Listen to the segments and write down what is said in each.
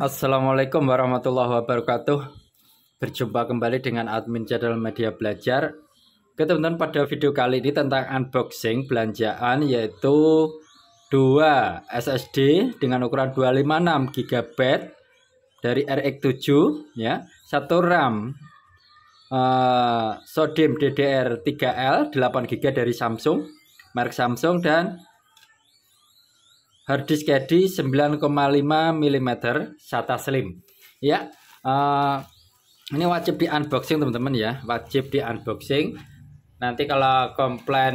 Assalamualaikum warahmatullahi wabarakatuh Berjumpa kembali dengan admin channel media belajar Oke teman-teman pada video kali ini tentang unboxing belanjaan yaitu 2 SSD dengan ukuran 256 GB dari RX7 ya, 1 RAM uh, eh, Sodim DDR3L 8 GB dari Samsung Merk Samsung dan Hardisk Eddy 9,5 mm SATA Slim. Ya, uh, ini wajib di unboxing teman-teman ya, wajib di unboxing. Nanti kalau komplain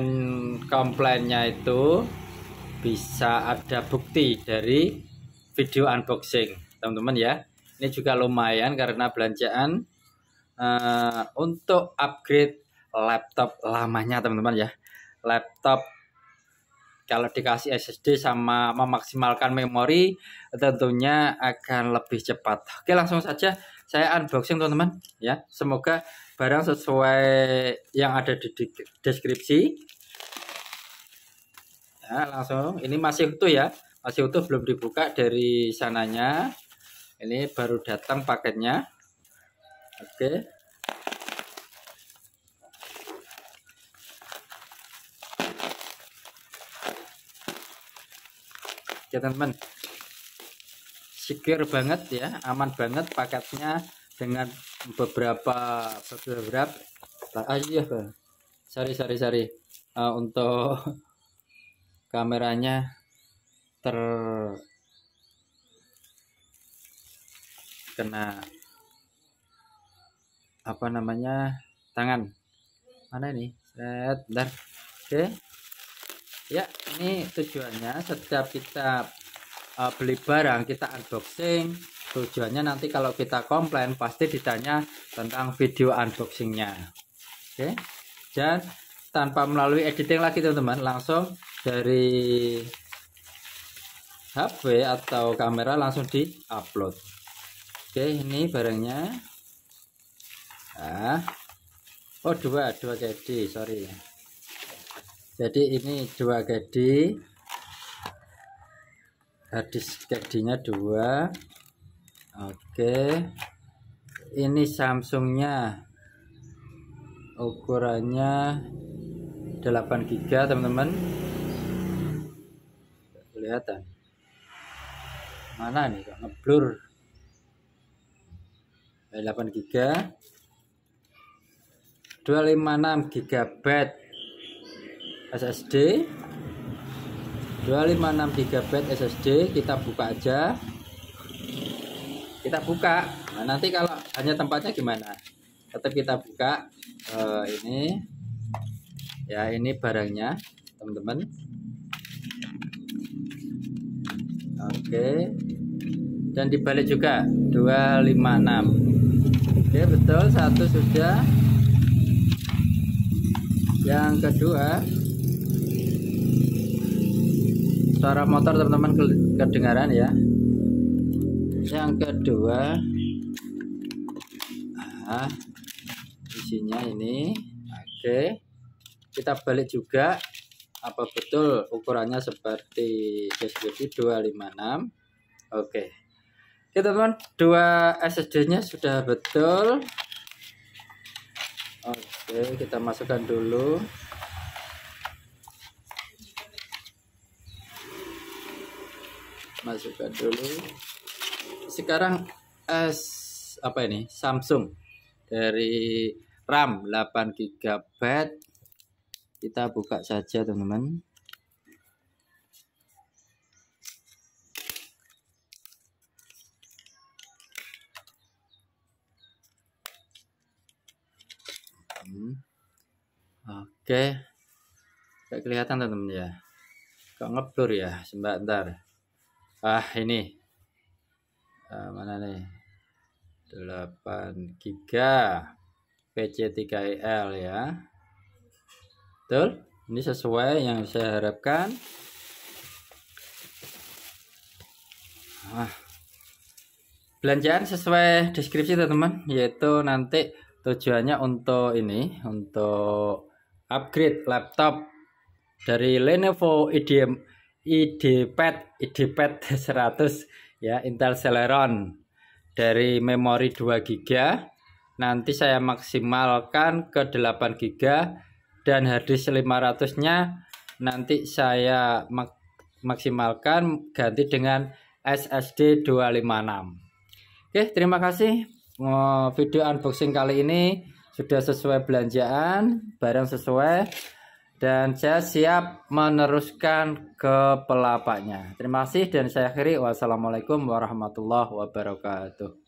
komplainnya itu bisa ada bukti dari video unboxing teman-teman ya. Ini juga lumayan karena belanjaan uh, untuk upgrade laptop lamanya teman-teman ya. Laptop kalau dikasih SSD sama memaksimalkan memori tentunya akan lebih cepat. Oke, langsung saja saya unboxing teman-teman ya. Semoga barang sesuai yang ada di deskripsi. Ya, langsung ini masih utuh ya. Masih utuh belum dibuka dari sananya. Ini baru datang paketnya. Oke. ya teman-teman secure banget ya aman banget paketnya dengan beberapa beberapa ah iya sorry sorry sorry uh, untuk kameranya ter kena apa namanya tangan mana ini Bentar. oke ya ini tujuannya setiap kita uh, beli barang kita unboxing tujuannya nanti kalau kita komplain pasti ditanya tentang video unboxingnya oke okay? dan tanpa melalui editing lagi teman-teman langsung dari HP atau kamera langsung di upload oke ini barangnya ah oh dua dua jadi sorry jadi ini dua gadi hadis gadinya dua oke ini Samsungnya ukurannya 8 giga teman-teman kelihatan mana nih kok ngeblur 8 eh, giga 256 gigabyte. SSD 256 GB SSD kita buka aja kita buka nah, nanti kalau hanya tempatnya gimana tetap kita buka uh, ini ya ini barangnya teman-teman oke dan dibalik juga 256 oke betul satu sudah yang kedua suara motor teman-teman kedengaran ya yang kedua nah, isinya ini oke kita balik juga apa betul ukurannya seperti deskripsi 256 oke oke teman-teman dua SSD nya sudah betul oke kita masukkan dulu masukkan dulu sekarang eh, s apa ini Samsung dari RAM 8 GB kita buka saja teman-teman hmm. Oke. Okay. kelihatan teman-teman ya. Kok ngeblur ya? Sebentar ah ini ah, mana nih 8 giga PC3IL ya betul ini sesuai yang saya harapkan ah. belanjaan sesuai deskripsi teman-teman yaitu nanti tujuannya untuk ini untuk upgrade laptop dari Lenovo IDM IDPad IDPad 100 ya Intel Celeron dari memori 2 GB nanti saya maksimalkan ke 8 GB dan harddisk 500 nya nanti saya mak maksimalkan ganti dengan SSD 256 oke terima kasih video unboxing kali ini sudah sesuai belanjaan barang sesuai dan saya siap meneruskan ke pelapaknya. Terima kasih dan saya akhiri. Wassalamualaikum warahmatullahi wabarakatuh.